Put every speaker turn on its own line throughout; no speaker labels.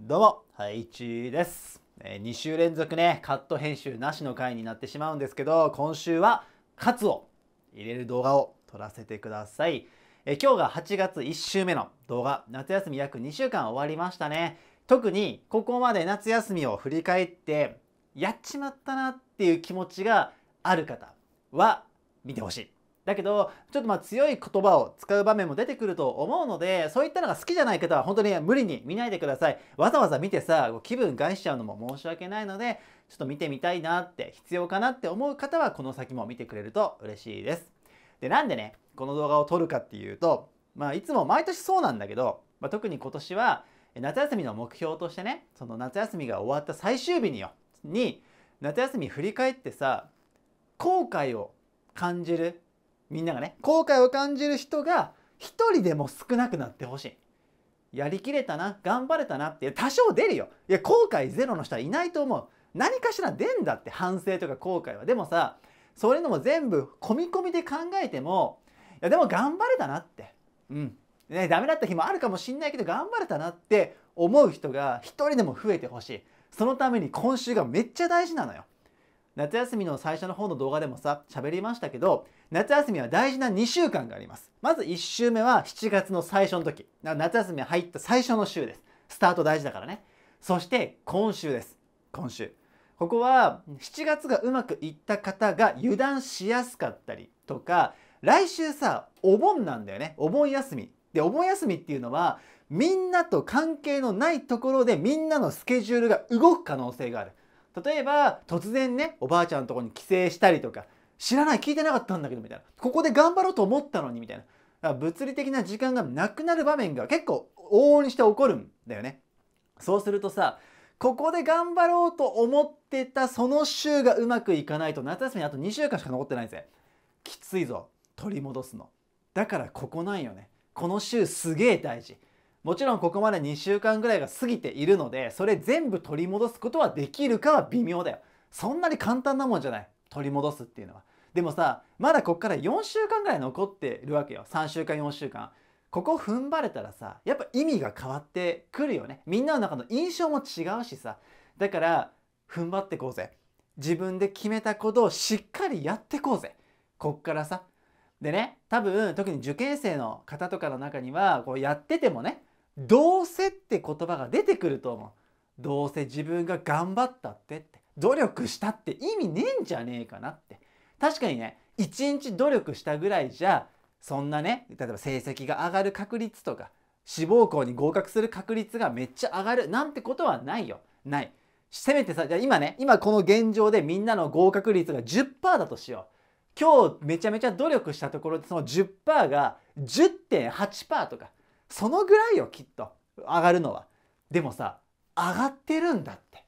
どうも、ハイチーです、えー、2週連続ね、カット編集なしの回になってしまうんですけど、今週はカツを入れる動画を撮らせてください。えー、今日が8月1週目の動画、夏休み約2週間終わりましたね。特にここまで夏休みを振り返って、やっちまったなっていう気持ちがある方は見てほしい。だけどちょっとまあ強い言葉を使う場面も出てくると思うのでそういったのが好きじゃない方は本当に無理に見ないでくださいわざわざ見てさ気分害しちゃうのも申し訳ないのでちょっと見てみたいなって必要かなって思う方はこの先も見てくれると嬉しいですでなんでねこの動画を撮るかっていうとまあいつも毎年そうなんだけど、まあ、特に今年は夏休みの目標としてねその夏休みが終わった最終日によに夏休み振り返ってさ後悔を感じるみんながね後悔を感じる人が一人でも少なくなってほしいやりきれたな頑張れたなって多少出るよいや後悔ゼロの人はいないと思う何かしら出んだって反省とか後悔はでもさそういうのも全部込み込みで考えてもいやでも頑張れたなってうんね、ダメだった日もあるかもしんないけど頑張れたなって思う人が一人でも増えてほしいそのために今週がめっちゃ大事なのよ夏休みの最初の方の動画でもさ喋りましたけど夏休みは大事な2週間がありますまず1週目は7月の最初の時夏休み入った最初の週ですスタート大事だからねそして今週です今週ここは7月がうまくいった方が油断しやすかったりとか来週さお盆なんだよねお盆休みでお盆休みっていうのはみんなと関係のないところでみんなのスケジュールが動く可能性がある例えば突然ねおばあちゃんのとこに帰省したりとか知らない聞いてなかったんだけどみたいなここで頑張ろうと思ったのにみたいな物理的な時間がなくなる場面が結構往々にして起こるんだよねそうするとさここで頑張ろうと思ってたその週がうまくいかないと夏休みあと2週間しか残ってないぜきついぞ取り戻すのだからここなんよねこの週すげえ大事もちろんここまで2週間ぐらいが過ぎているのでそれ全部取り戻すことはできるかは微妙だよそんなに簡単なもんじゃない取り戻すっていうのはでもさまだこっから4週間ぐらい残ってるわけよ3週間4週間ここ踏ん張れたらさやっぱ意味が変わってくるよねみんなの中の印象も違うしさだから踏ん張ってこうぜ自分で決めたことをしっかりやってこうぜこっからさでね多分特に受験生の方とかの中にはこうやっててもねどうせって言葉が出てくると思うどうせ自分が頑張ったってって努力したって意味ねえんじゃねえかなって確かにね一日努力したぐらいじゃそんなね例えば成績が上がる確率とか志望校に合格する確率がめっちゃ上がるなんてことはないよないせめてさじゃあ今ね今この現状でみんなの合格率が10%だとしよう今日めちゃめちゃ努力したところでその10%が10.8%とかそのぐらいよきっと上がるのはでもさ上がってるんだって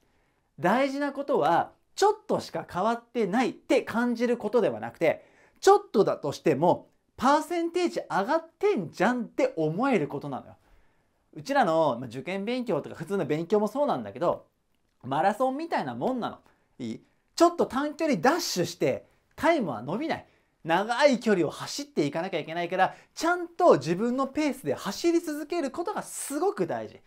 大事なことはちょっとしか変わってないって感じることではなくてちょっとだとしてもパーセンテージ上がってんじゃんって思えることなのよ。うちらの受験勉強とか普通の勉強もそうなんだけどマラソンみたいなもんなの。いいちょっと短距離ダッシュしてタイムは伸びない。長い距離を走っていかなきゃいけないからちゃんと自分のペースで走り続けることがすごく大事。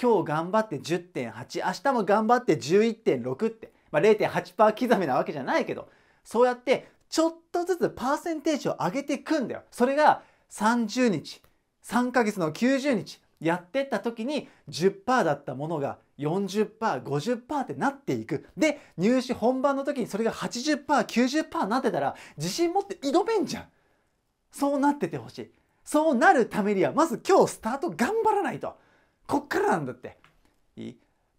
今日頑張って10.8明日も頑張って11.6って、まあ、0.8%刻みなわけじゃないけどそうやってちょっとずつパーセンテージを上げていくんだよそれが30日3ヶ月の90日やってった時に10%だったものが 40%50% ってなっていくで入試本番の時にそれが 80%90% になってたら自信持って挑めんじゃんそうなっててほしいそうなるためにはまず今日スタート頑張らないと。こっからなんだって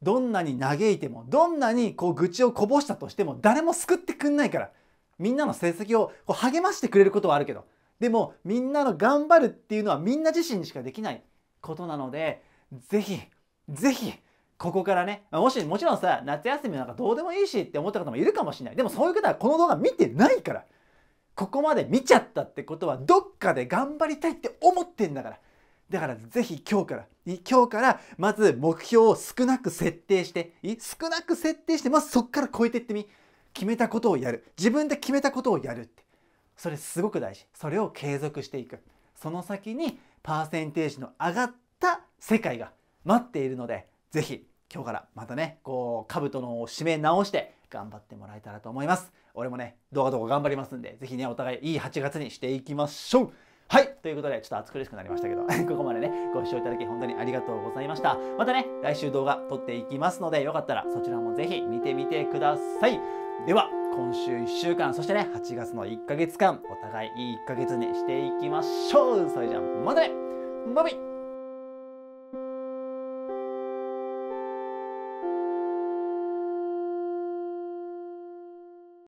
どんなに嘆いてもどんなにこう愚痴をこぼしたとしても誰も救ってくんないからみんなの成績をこう励ましてくれることはあるけどでもみんなの頑張るっていうのはみんな自身にしかできないことなのでぜひぜひここからねもしもちろんさ夏休みなんかどうでもいいしって思った方もいるかもしれないでもそういう方はこの動画見てないからここまで見ちゃったってことはどっかで頑張りたいって思ってんだからだからぜひ今日から、今日からまず目標を少なく設定して、少なく設定して、まずそこから超えていってみ。決めたことをやる。自分で決めたことをやるって。それすごく大事。それを継続していく。その先にパーセンテージの上がった世界が待っているので、ぜひ今日からまたね、こう、兜の締め直して頑張ってもらえたらと思います。俺もね、動画動画頑張りますんで、ぜひね、お互いいい8月にしていきましょうはい、ということで、ちょっと暑苦しくなりましたけど、ここまでね、ご視聴いただき本当にありがとうございました。またね、来週動画撮っていきますので、よかったらそちらもぜひ見てみてください。では、今週1週間、そしてね、8月の1ヶ月間、お互いいい1ヶ月にしていきましょう。それじゃあ、またねバイバイ